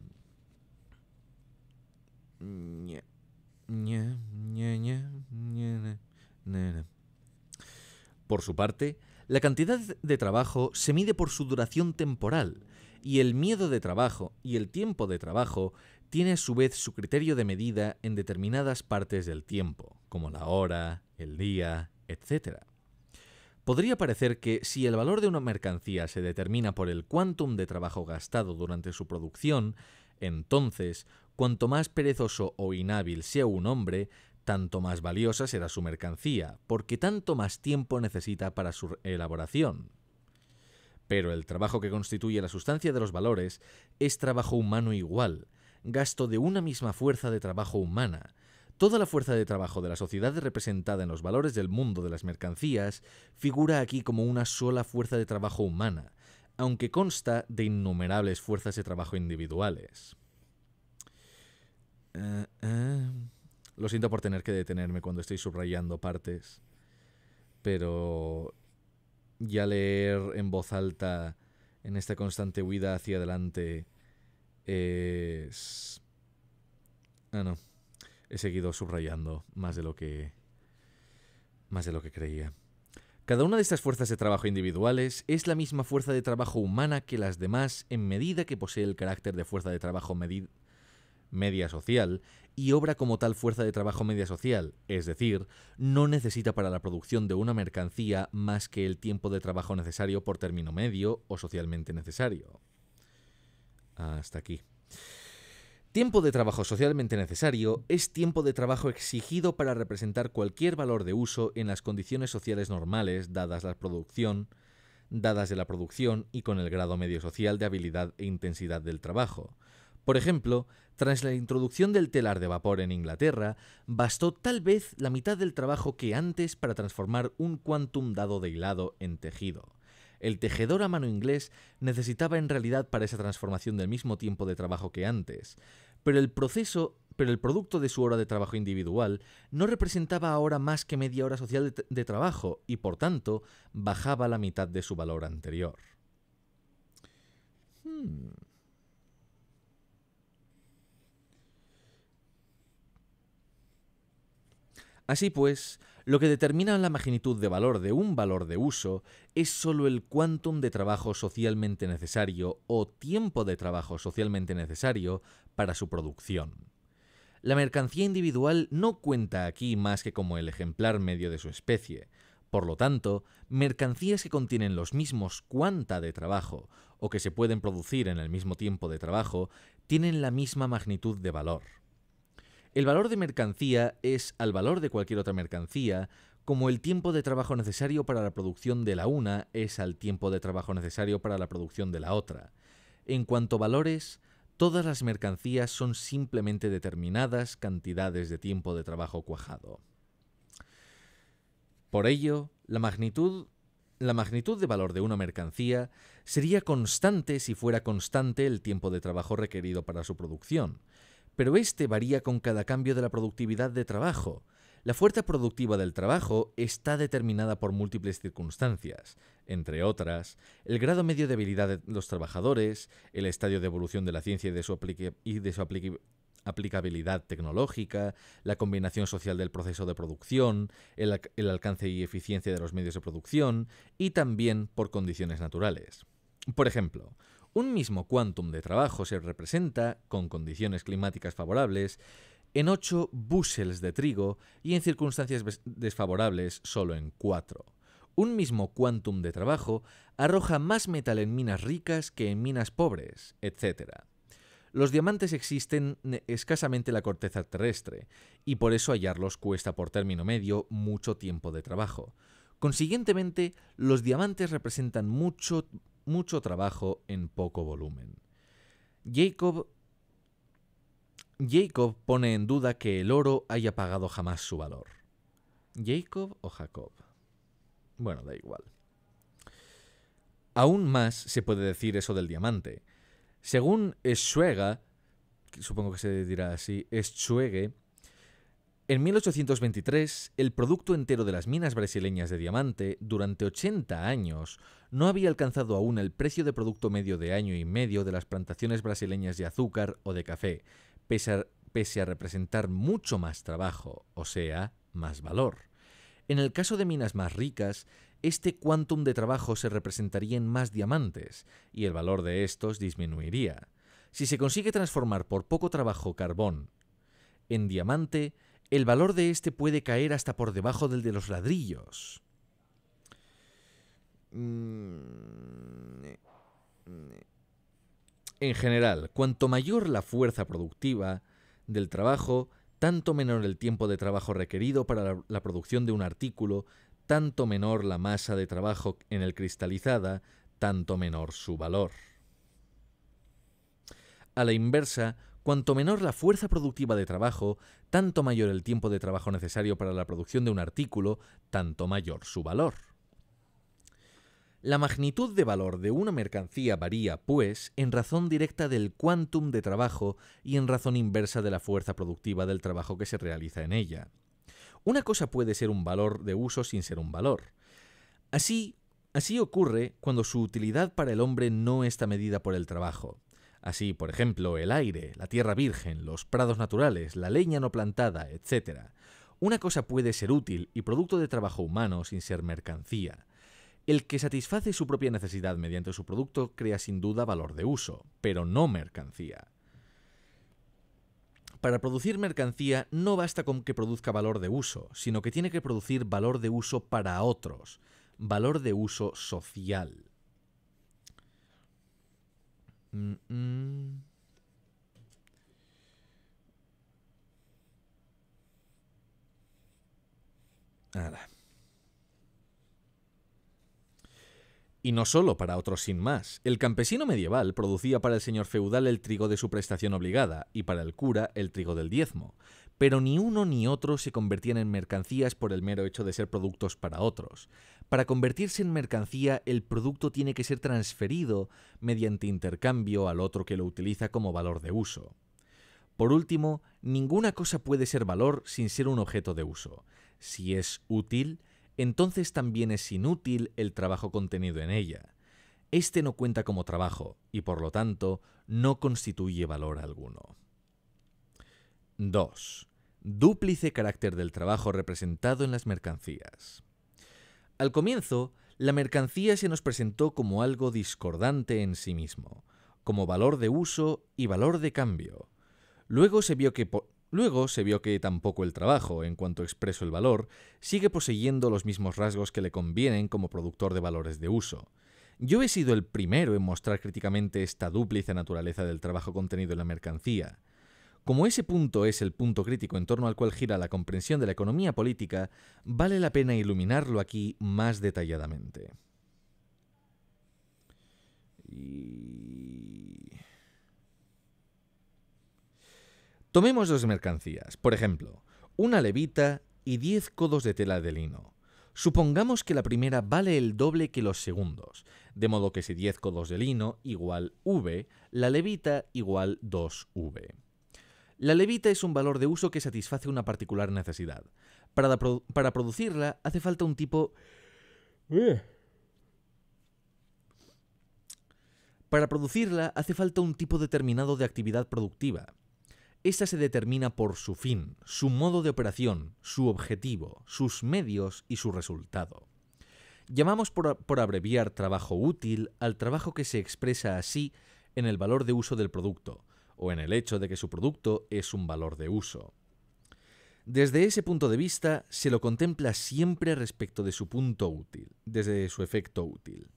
Por su parte, la cantidad de trabajo se mide por su duración temporal y el miedo de trabajo y el tiempo de trabajo tiene a su vez su criterio de medida en determinadas partes del tiempo, como la hora, el día, etc. Podría parecer que si el valor de una mercancía se determina por el cuántum de trabajo gastado durante su producción, entonces, cuanto más perezoso o inhábil sea un hombre, tanto más valiosa será su mercancía, porque tanto más tiempo necesita para su elaboración. Pero el trabajo que constituye la sustancia de los valores es trabajo humano igual, gasto de una misma fuerza de trabajo humana. Toda la fuerza de trabajo de la sociedad representada en los valores del mundo de las mercancías figura aquí como una sola fuerza de trabajo humana, aunque consta de innumerables fuerzas de trabajo individuales. Eh, eh. Lo siento por tener que detenerme cuando estoy subrayando partes, pero ya leer en voz alta en esta constante huida hacia adelante es... Ah, no. He seguido subrayando más de lo que... más de lo que creía. Cada una de estas fuerzas de trabajo individuales es la misma fuerza de trabajo humana que las demás en medida que posee el carácter de fuerza de trabajo media social y obra como tal fuerza de trabajo media social, es decir, no necesita para la producción de una mercancía más que el tiempo de trabajo necesario por término medio o socialmente necesario hasta aquí. Tiempo de trabajo socialmente necesario es tiempo de trabajo exigido para representar cualquier valor de uso en las condiciones sociales normales dadas la producción, dadas de la producción y con el grado medio social de habilidad e intensidad del trabajo. Por ejemplo, tras la introducción del telar de vapor en Inglaterra, bastó tal vez la mitad del trabajo que antes para transformar un quantum dado de hilado en tejido el tejedor a mano inglés necesitaba en realidad para esa transformación del mismo tiempo de trabajo que antes, pero el proceso pero el producto de su hora de trabajo individual no representaba ahora más que media hora social de, trabajo y por tanto bajaba la mitad de su valor anterior. Hmm. Así pues, lo que determina la magnitud de valor de un valor de uso es sólo el cuantum de trabajo socialmente necesario o tiempo de trabajo socialmente necesario para su producción. La mercancía individual no cuenta aquí más que como el ejemplar medio de su especie. Por lo tanto, mercancías que contienen los mismos cuanta de trabajo o que se pueden producir en el mismo tiempo de trabajo tienen la misma magnitud de valor. El valor de mercancía es al valor de cualquier otra mercancía, como el tiempo de trabajo necesario para la producción de la una es al tiempo de trabajo necesario para la producción de la otra. En cuanto a valores, todas las mercancías son simplemente determinadas cantidades de tiempo de trabajo cuajado. Por ello, la magnitud la magnitud de valor de una mercancía sería constante si fuera constante el tiempo de trabajo requerido para su producción pero este varía con cada cambio de la productividad de trabajo. La fuerza productiva del trabajo está determinada por múltiples circunstancias, entre otras, el grado medio de habilidad de los trabajadores, el estadio de evolución de la ciencia y de su, aplicabilidad tecnológica, la combinación social del proceso de producción, el, alcance y eficiencia de los medios de producción y también por condiciones naturales. Por ejemplo, un mismo quantum de trabajo se representa, con condiciones climáticas favorables, en 8 bushels de trigo y en circunstancias desfavorables solo en 4. Un mismo quantum de trabajo arroja más metal en minas ricas que en minas pobres, etc. Los diamantes existen eh, escasamente en la corteza terrestre, y por eso hallarlos cuesta por término medio mucho tiempo de trabajo. Consiguientemente, los diamantes representan mucho mucho trabajo en poco volumen. Jacob, Jacob pone en duda que el oro haya pagado jamás su valor. Jacob o Jacob. Bueno, da igual. Aún más se puede decir eso del diamante. Según Schwege, supongo que se dirá así, Schwege, en 1823 el producto entero de las minas brasileñas de diamante durante 80 años no había alcanzado aún el precio de producto medio de año y medio de las plantaciones brasileñas de azúcar o de café, pese a, representar mucho más trabajo, o sea, más valor. En el caso de minas más ricas, este quantum de trabajo se representaría en más diamantes, y el valor de estos disminuiría. Si se consigue transformar por poco trabajo carbón en diamante, el valor de este puede caer hasta por debajo del de los ladrillos. Mm, en general, cuanto mayor la fuerza productiva del trabajo, tanto menor el tiempo de trabajo requerido para la producción de un artículo, tanto menor la masa de trabajo en el cristalizada, tanto menor su valor. A la inversa, cuanto menor la fuerza productiva de trabajo, tanto mayor el tiempo de trabajo necesario para la producción de un artículo, tanto mayor su valor. La magnitud de valor de una mercancía varía, pues, en razón directa del quantum de trabajo y en razón inversa de la fuerza productiva del trabajo que se realiza en ella. Una cosa puede ser un valor de uso sin ser un valor. Así, así ocurre cuando su utilidad para el hombre no está medida por el trabajo. Así, por ejemplo, el aire, la tierra virgen, los prados naturales, la leña no plantada, etc. Una cosa puede ser útil y producto de trabajo humano sin ser mercancía. El que satisface su propia necesidad mediante su producto crea sin duda valor de uso, pero no mercancía. Para producir mercancía no basta con que produzca valor de uso, sino que tiene que producir valor de uso para otros, valor de uso social. Y no solo para otros sin más. El campesino medieval producía para el señor feudal el trigo de su prestación obligada y para el cura el trigo del diezmo. Pero ni uno ni otro se convertían en mercancías por el mero hecho de ser productos para otros. Para convertirse en mercancía, el producto tiene que ser transferido mediante intercambio al otro que lo utiliza como valor de uso. Por último, ninguna cosa puede ser valor sin ser un objeto de uso. Si es útil, entonces también es inútil el trabajo contenido en ella. Este no cuenta como trabajo y por lo tanto no constituye valor alguno. 2. Dúplice carácter del trabajo representado en las mercancías. Al comienzo, la mercancía se nos presentó como algo discordante en sí mismo, como valor de uso y valor de cambio. Luego se vio que, Luego se vio que tampoco el trabajo, en cuanto expreso el valor, sigue poseyendo los mismos rasgos que le convienen como productor de valores de uso. Yo he sido el primero en mostrar críticamente esta dúplice naturaleza del trabajo contenido en la mercancía. Como ese punto es el punto crítico en torno al cual gira la comprensión de la economía política, vale la pena iluminarlo aquí más detalladamente. Y... Tomemos dos mercancías, por ejemplo, una levita y 10 codos de tela de lino. Supongamos que la primera vale el doble que los segundos, de modo que si 10 codos de lino igual V, la levita igual 2V. La levita es un valor de uso que satisface una particular necesidad. Para, producirla hace falta un tipo... Para producirla hace falta un tipo determinado de actividad productiva, esta se determina por su fin, su modo de operación, su objetivo, sus medios y su resultado. Llamamos por, por, abreviar trabajo útil al trabajo que se expresa así en el valor de uso del producto, o en el hecho de que su producto es un valor de uso. Desde ese punto de vista, se lo contempla siempre respecto de su punto útil, desde su efecto útil.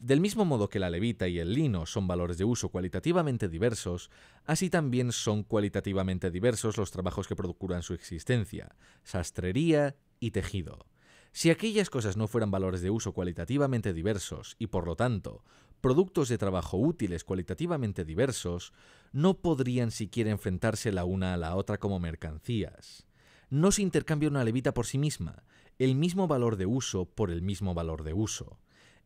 Del mismo modo que la levita y el lino son valores de uso cualitativamente diversos, así también son cualitativamente diversos los trabajos que procuran su existencia, sastrería y tejido. Si aquellas cosas no fueran valores de uso cualitativamente diversos y por lo tanto productos de trabajo útiles cualitativamente diversos, no podrían siquiera enfrentarse la una a la otra como mercancías. No se intercambia una levita por sí misma, el mismo valor de uso por el mismo valor de uso.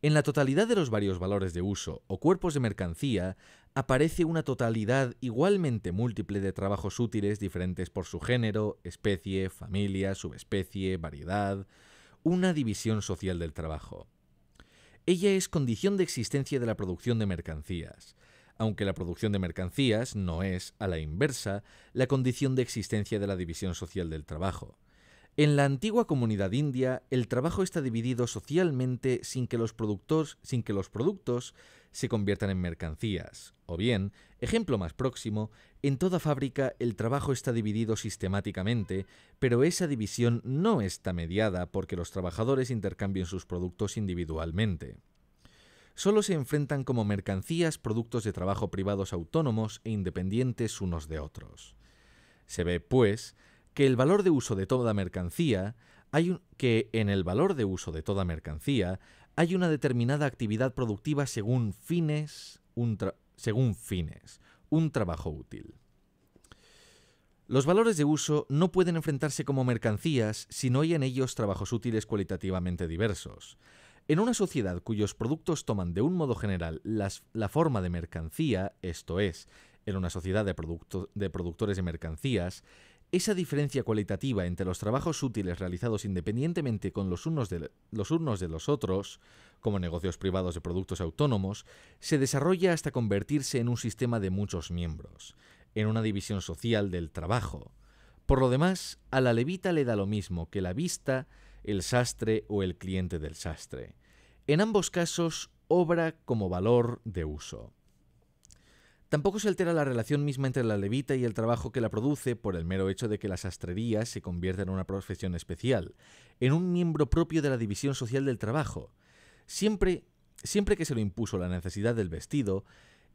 En la totalidad de los varios valores de uso o cuerpos de mercancía aparece una totalidad igualmente múltiple de trabajos útiles diferentes por su género, especie, familia, subespecie, variedad, una división social del trabajo. Ella es condición de existencia de la producción de mercancías, aunque la producción de mercancías no es, a la inversa, la condición de existencia de la división social del trabajo. En la antigua comunidad india, el trabajo está dividido socialmente sin que los productos, sin que los productos se conviertan en mercancías. O bien, ejemplo más próximo, en toda fábrica el trabajo está dividido sistemáticamente, pero esa división no está mediada porque los trabajadores intercambien sus productos individualmente. Solo se enfrentan como mercancías productos de trabajo privados autónomos e independientes unos de otros. Se ve, pues, que el valor de uso de toda mercancía hay un, que en el valor de uso de toda mercancía hay una determinada actividad productiva según fines, un según fines, un trabajo útil. Los valores de uso no pueden enfrentarse como mercancías si no hay en ellos trabajos útiles cualitativamente diversos. En una sociedad cuyos productos toman de un modo general la forma de mercancía, esto es, en una sociedad de, de productores de mercancías, esa diferencia cualitativa entre los trabajos útiles realizados independientemente con los unos, de los unos de los otros, como negocios privados de productos autónomos, se desarrolla hasta convertirse en un sistema de muchos miembros, en una división social del trabajo. Por lo demás, a la levita le da lo mismo que la vista, el sastre o el cliente del sastre. En ambos casos, obra como valor de uso. Tampoco se altera la relación misma entre la levita y el trabajo que la produce por el mero hecho de que la sastrería se convierta en una profesión especial, en un miembro propio de la división social del trabajo. Siempre, siempre que se lo impuso la necesidad del vestido,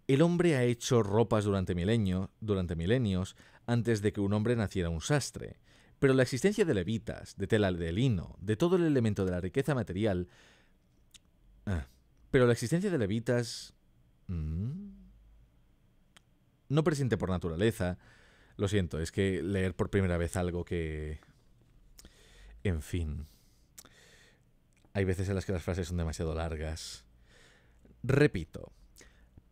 el hombre ha hecho ropas durante, milenio, durante milenios antes de que un hombre naciera un sastre. Pero la existencia de levitas, de tela de lino, de todo el elemento de la riqueza material... Ah, pero la existencia de levitas... Mm, no presente por naturaleza. Lo siento, es que leer por primera vez algo que... En fin. Hay veces en las que las frases son demasiado largas. Repito,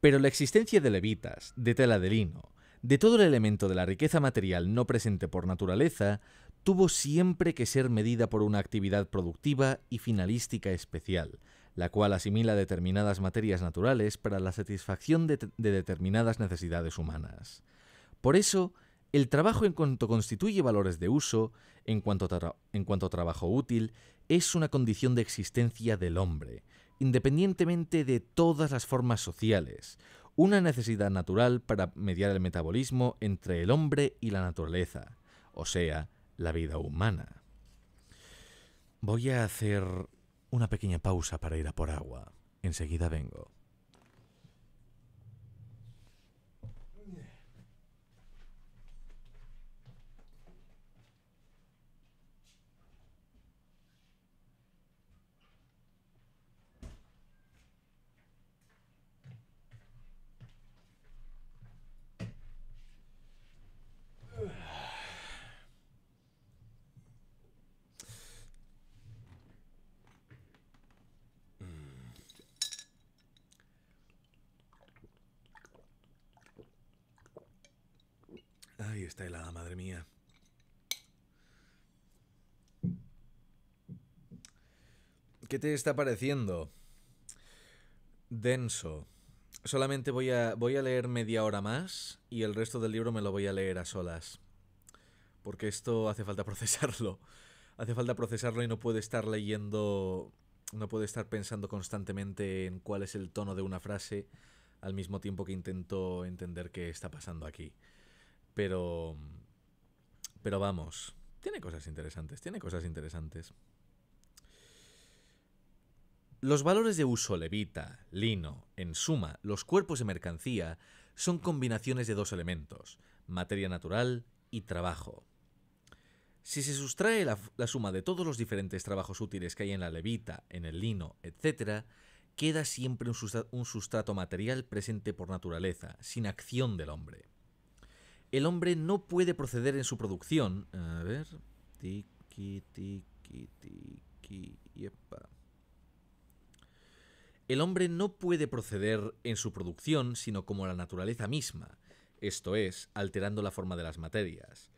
pero la existencia de levitas, de tela de lino, de todo el elemento de la riqueza material no presente por naturaleza, tuvo siempre que ser medida por una actividad productiva y finalística especial, la cual asimila determinadas materias naturales para la satisfacción de, determinadas necesidades humanas. Por eso, el trabajo en cuanto constituye valores de uso, en cuanto, en cuanto, trabajo útil, es una condición de existencia del hombre, independientemente de todas las formas sociales, una necesidad natural para mediar el metabolismo entre el hombre y la naturaleza, o sea, la vida humana. Voy a hacer una pequeña pausa para ir a por agua. Enseguida vengo. está helada, madre mía. ¿Qué te está pareciendo? Denso. Solamente voy a, voy a leer media hora más y el resto del libro me lo voy a leer a solas. Porque esto hace falta procesarlo. Hace falta procesarlo y no puedo estar leyendo... No puedo estar pensando constantemente en cuál es el tono de una frase al mismo tiempo que intento entender qué está pasando aquí. Pero. Pero vamos. Tiene cosas interesantes, tiene cosas interesantes. Los valores de uso levita, lino, en suma, los cuerpos de mercancía, son combinaciones de dos elementos, materia natural y trabajo. Si se sustrae la, suma de todos los diferentes trabajos útiles que hay en la levita, en el lino, etc., queda siempre un sustrato material presente por naturaleza, sin acción del hombre el hombre no puede proceder en su producción. A ver. El hombre no puede proceder en su producción sino como la naturaleza misma, esto es, alterando la forma de las materias.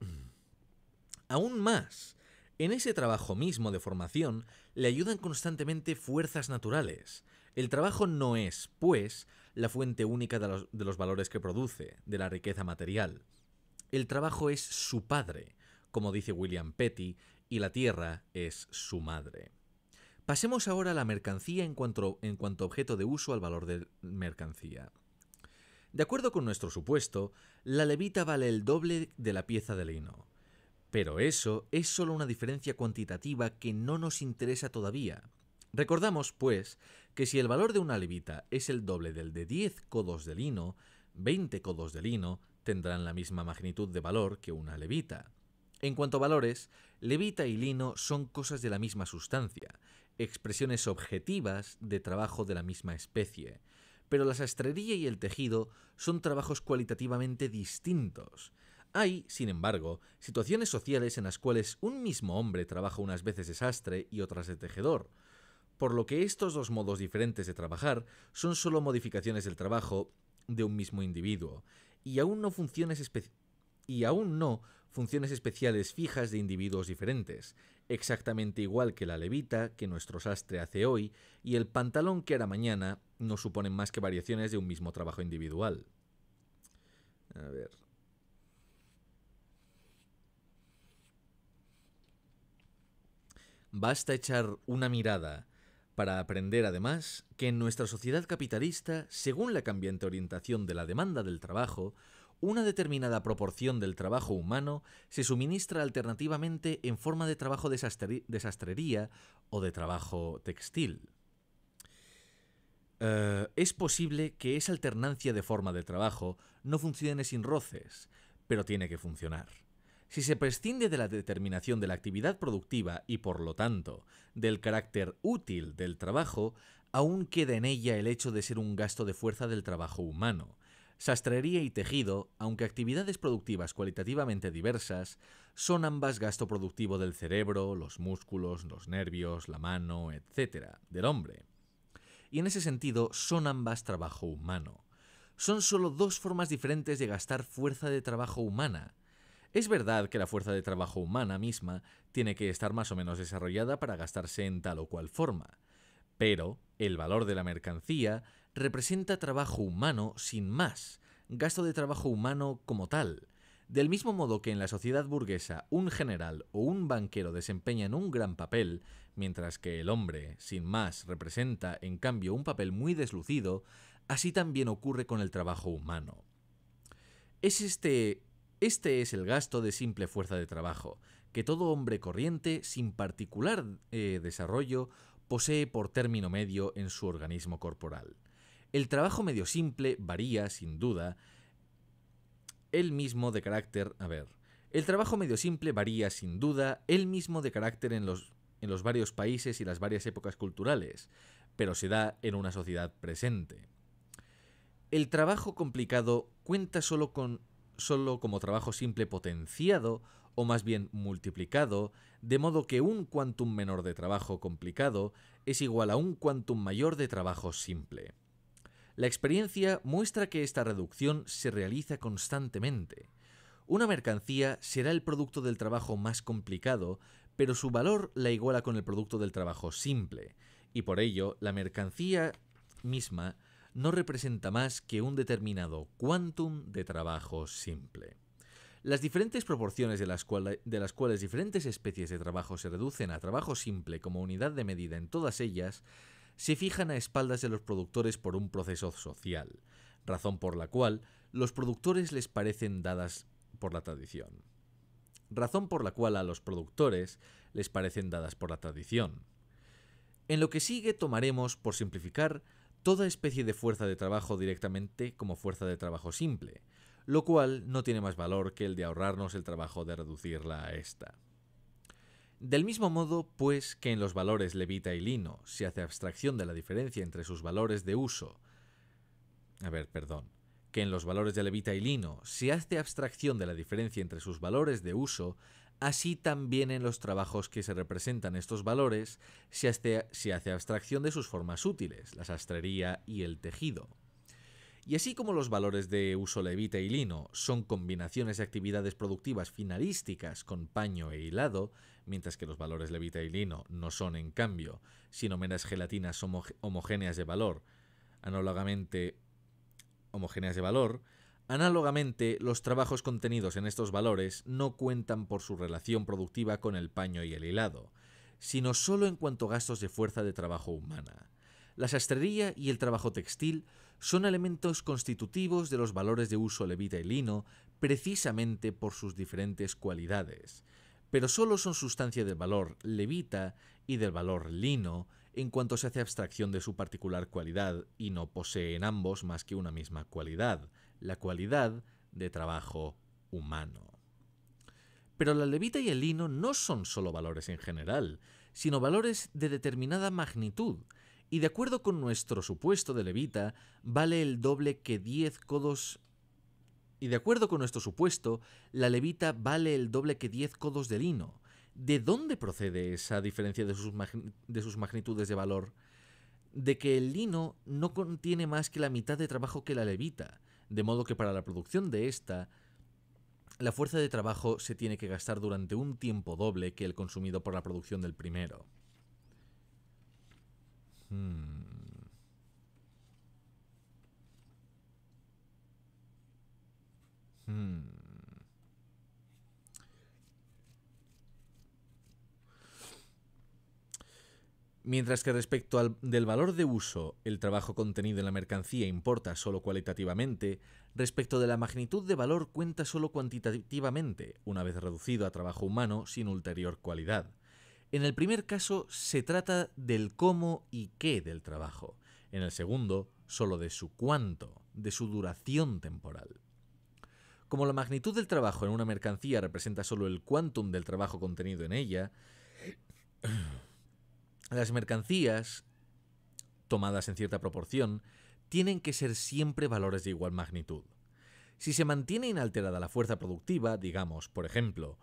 Aún más, en ese trabajo mismo de formación le ayudan constantemente fuerzas naturales, el trabajo no es, pues, la fuente única de los, valores que produce, de la riqueza material. El trabajo es su padre, como dice William Petty, y la tierra es su madre. Pasemos ahora a la mercancía en cuanto, en cuanto objeto de uso al valor de mercancía. De acuerdo con nuestro supuesto, la levita vale el doble de la pieza de lino. Pero eso es solo una diferencia cuantitativa que no nos interesa todavía. Recordamos, pues, que si el valor de una levita es el doble del de 10 codos de lino, 20 codos de lino tendrán la misma magnitud de valor que una levita. En cuanto a valores, levita y lino son cosas de la misma sustancia, expresiones objetivas de trabajo de la misma especie, pero la sastrería y el tejido son trabajos cualitativamente distintos. Hay, sin embargo, situaciones sociales en las cuales un mismo hombre trabaja unas veces de sastre y otras de tejedor, por lo que estos dos modos diferentes de trabajar son solo modificaciones del trabajo de un mismo individuo, y aún no funciones y aún no funciones especiales fijas de individuos diferentes, exactamente igual que la levita que nuestro sastre hace hoy y el pantalón que hará mañana no suponen más que variaciones de un mismo trabajo individual. A ver. Basta echar una mirada para aprender además que en nuestra sociedad capitalista, según la cambiante orientación de la demanda del trabajo, una determinada proporción del trabajo humano se suministra alternativamente en forma de trabajo de sastrería o de trabajo textil. Eh, es posible que esa alternancia de forma de trabajo no funcione sin roces, pero tiene que funcionar. Si se prescinde de la determinación de la actividad productiva y, por lo tanto, del carácter útil del trabajo, aún queda en ella el hecho de ser un gasto de fuerza del trabajo humano. Sastrería y tejido, aunque actividades productivas cualitativamente diversas, son ambas gasto productivo del cerebro, los músculos, los nervios, la mano, etc., del hombre. Y en ese sentido, son ambas trabajo humano. Son solo dos formas diferentes de gastar fuerza de trabajo humana, es verdad que la fuerza de trabajo humana misma tiene que estar más o menos desarrollada para gastarse en tal o cual forma, pero el valor de la mercancía representa trabajo humano sin más, gasto de trabajo humano como tal, del mismo modo que en la sociedad burguesa un general o un banquero desempeñan un gran papel, mientras que el hombre, sin más, representa en cambio un papel muy deslucido, así también ocurre con el trabajo humano. Es este este es el gasto de simple fuerza de trabajo, que todo hombre corriente, sin particular eh, desarrollo, posee por término medio en su organismo corporal. El trabajo medio simple varía, sin duda, el mismo de carácter... A ver. El trabajo medio simple varía, sin duda, el mismo de carácter en los, en los varios países y las varias épocas culturales, pero se da en una sociedad presente. El trabajo complicado cuenta solo con solo como trabajo simple potenciado, o más bien multiplicado, de modo que un quantum menor de trabajo complicado es igual a un quantum mayor de trabajo simple. La experiencia muestra que esta reducción se realiza constantemente. Una mercancía será el producto del trabajo más complicado, pero su valor la iguala con el producto del trabajo simple, y por ello la mercancía misma no representa más que un determinado quantum de trabajo simple. Las diferentes proporciones de las, de las, cuales diferentes especies de trabajo se reducen a trabajo simple como unidad de medida en todas ellas se fijan a espaldas de los productores por un proceso social, razón por la cual los productores les parecen dadas por la tradición. Razón por la cual a los productores les parecen dadas por la tradición. En lo que sigue tomaremos, por simplificar, toda especie de fuerza de trabajo directamente como fuerza de trabajo simple, lo cual no tiene más valor que el de ahorrarnos el trabajo de reducirla a esta. Del mismo modo, pues, que en los valores levita y lino se hace abstracción de la diferencia entre sus valores de uso. A ver, perdón. Que en los valores de levita y lino se hace abstracción de la diferencia entre sus valores de uso, Así también en los trabajos que se representan estos valores se hace, abstracción de sus formas útiles, la sastrería y el tejido. Y así como los valores de uso levita y lino son combinaciones de actividades productivas finalísticas con paño e hilado, mientras que los valores levita y lino no son en cambio, sino meras gelatinas homogéneas de valor, análogamente homogéneas de valor, Análogamente, los trabajos contenidos en estos valores no cuentan por su relación productiva con el paño y el hilado, sino solo en cuanto a gastos de fuerza de trabajo humana. La sastrería y el trabajo textil son elementos constitutivos de los valores de uso levita y lino precisamente por sus diferentes cualidades, pero solo son sustancia de valor levita y del valor lino en cuanto se hace abstracción de su particular cualidad y no poseen ambos más que una misma cualidad, la cualidad de trabajo humano. Pero la levita y el lino no son solo valores en general, sino valores de determinada magnitud, y de acuerdo con nuestro supuesto de levita, vale el doble que 10 codos y de acuerdo con nuestro supuesto, la levita vale el doble que 10 codos de lino, ¿De dónde procede esa diferencia de sus, de sus magnitudes de valor? De que el lino no contiene más que la mitad de trabajo que la levita, de modo que para la producción de esta, la fuerza de trabajo se tiene que gastar durante un tiempo doble que el consumido por la producción del primero. Hmm. Hmm. Mientras que respecto del valor de uso, el trabajo contenido en la mercancía importa solo cualitativamente, respecto de la magnitud de valor cuenta solo cuantitativamente, una vez reducido a trabajo humano sin ulterior cualidad. En el primer caso se trata del cómo y qué del trabajo, en el segundo solo de su cuánto, de su duración temporal. Como la magnitud del trabajo en una mercancía representa solo el quantum del trabajo contenido en ella, las mercancías, tomadas en cierta proporción, tienen que ser siempre valores de igual magnitud. Si se mantiene inalterada la fuerza productiva, digamos, por ejemplo,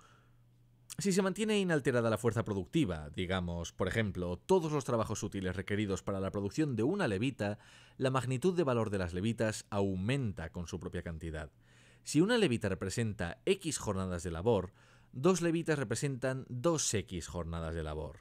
si se mantiene inalterada la fuerza productiva, digamos, por ejemplo, todos los trabajos útiles requeridos para la producción de una levita, la magnitud de valor de las levitas aumenta con su propia cantidad. Si una levita representa X jornadas de labor, dos levitas representan 2X jornadas de labor.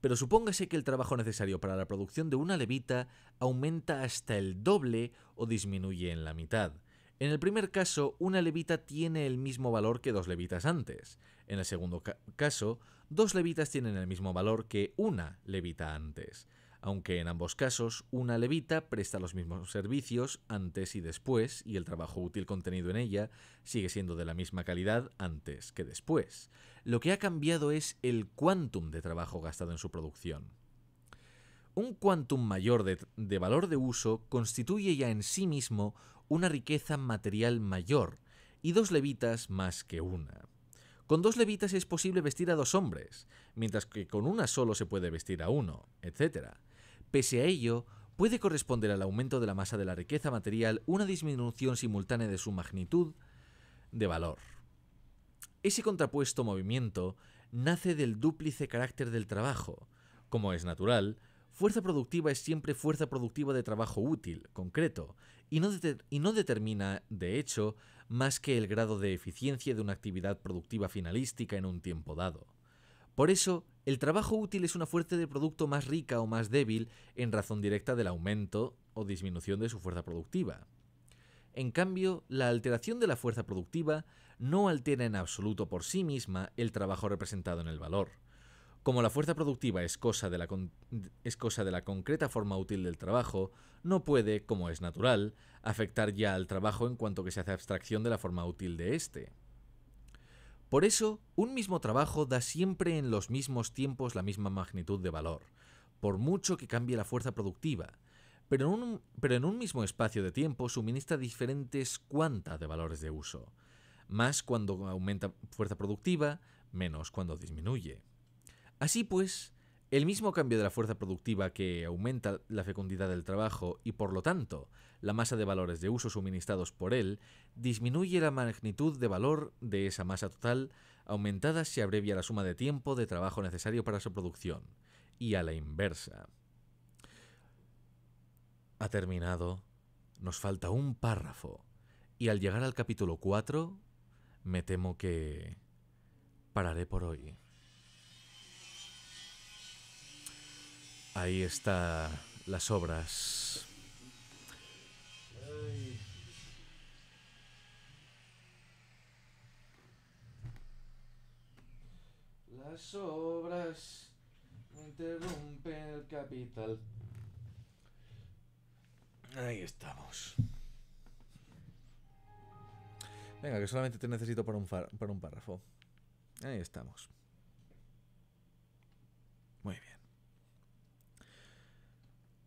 Pero supóngase que el trabajo necesario para la producción de una levita aumenta hasta el doble o disminuye en la mitad. En el primer caso, una levita tiene el mismo valor que dos levitas antes. En el segundo caso, dos levitas tienen el mismo valor que una levita antes aunque en ambos casos una levita presta los mismos servicios antes y después y el trabajo útil contenido en ella sigue siendo de la misma calidad antes que después. Lo que ha cambiado es el quantum de trabajo gastado en su producción. Un quantum mayor de, valor de uso constituye ya en sí mismo una riqueza material mayor y dos levitas más que una. Con dos levitas es posible vestir a dos hombres, mientras que con una solo se puede vestir a uno, etc. Pese a ello, puede corresponder al aumento de la masa de la riqueza material una disminución simultánea de su magnitud de valor. Ese contrapuesto movimiento nace del dúplice carácter del trabajo. Como es natural, fuerza productiva es siempre fuerza productiva de trabajo útil, concreto, y no, y no, determina, de hecho, más que el grado de eficiencia de una actividad productiva finalística en un tiempo dado. Por eso, el trabajo útil es una fuerza de producto más rica o más débil en razón directa del aumento o disminución de su fuerza productiva. En cambio, la alteración de la fuerza productiva no altera en absoluto por sí misma el trabajo representado en el valor. Como la fuerza productiva es cosa, de la es cosa de la concreta forma útil del trabajo, no puede, como es natural, afectar ya al trabajo en cuanto que se hace abstracción de la forma útil de éste. Por eso, un mismo trabajo da siempre en los mismos tiempos la misma magnitud de valor, por mucho que cambie la fuerza productiva, pero en un, mismo espacio de tiempo suministra diferentes cuantas de valores de uso, más cuando aumenta fuerza productiva, menos cuando disminuye. Así pues, el mismo cambio de la fuerza productiva que aumenta la fecundidad del trabajo y por lo tanto la masa de valores de uso suministrados por él disminuye la magnitud de valor de esa masa total aumentada si abrevia la suma de tiempo de trabajo necesario para su producción y a la inversa. Ha terminado, nos falta un párrafo y al llegar al capítulo 4 me temo que pararé por hoy. Ahí está las obras. Las obras interrumpen el capital. Ahí estamos. Venga, que solamente te necesito para un, para un párrafo. Ahí estamos.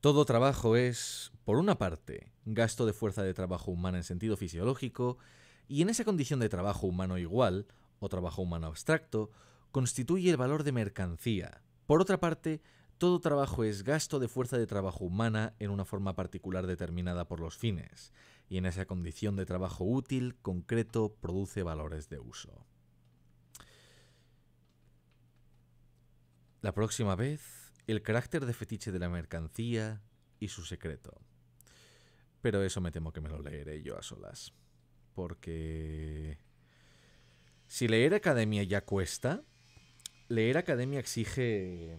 Todo trabajo es, por una parte, gasto de fuerza de trabajo humana en sentido fisiológico, y en esa condición de trabajo humano igual, o trabajo humano abstracto, constituye el valor de mercancía. Por otra parte, todo trabajo es gasto de fuerza de trabajo humana en una forma particular determinada por los fines, y en esa condición de trabajo útil, concreto, produce valores de uso. La próxima vez el carácter de fetiche de la mercancía y su secreto. Pero eso me temo que me lo leeré yo a solas. Porque... Si leer Academia ya cuesta, leer Academia exige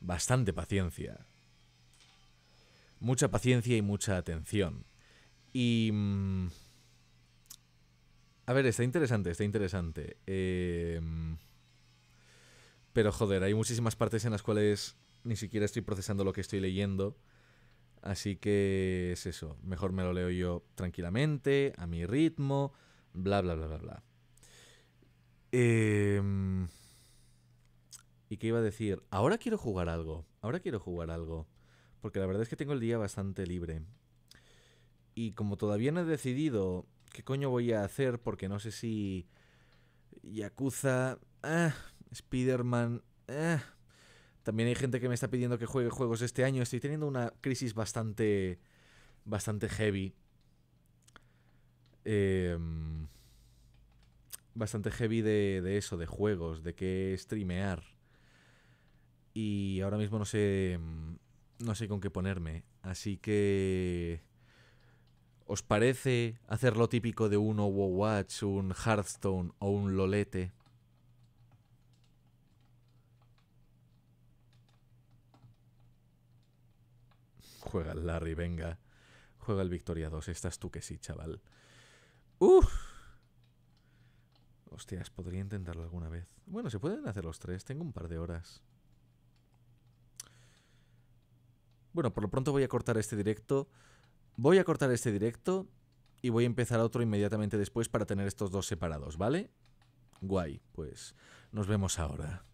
bastante paciencia. Mucha paciencia y mucha atención. Y... Mm, a ver, está interesante, está interesante. Eh... Pero joder, hay muchísimas partes en las cuales ni siquiera estoy procesando lo que estoy leyendo. Así que es eso. Mejor me lo leo yo tranquilamente, a mi ritmo, bla, bla, bla, bla, bla. Eh, ¿Y qué iba a decir? Ahora quiero jugar algo. Ahora quiero jugar algo. Porque la verdad es que tengo el día bastante libre. Y como todavía no he decidido qué coño voy a hacer, porque no sé si... Yakuza... Ah, Spider-Man. Eh. También hay gente que me está pidiendo que juegue juegos este año. Estoy teniendo una crisis bastante. bastante heavy. Em, bastante heavy de, de, eso, de juegos, de qué streamear. Y ahora mismo no sé. no sé con qué ponerme. Así que. ¿Os parece hacer lo típico de un Overwatch, un Hearthstone o un Lolete? Juega el Larry, venga. Juega el Victoria 2. Estás tú que sí, chaval. ¡Uf! Hostias, podría intentarlo alguna vez. Bueno, se pueden hacer los tres. Tengo un par de horas. Bueno, por lo pronto voy a cortar este directo. Voy a cortar este directo y voy a empezar otro inmediatamente después para tener estos dos separados, ¿vale? Guay, pues nos vemos ahora.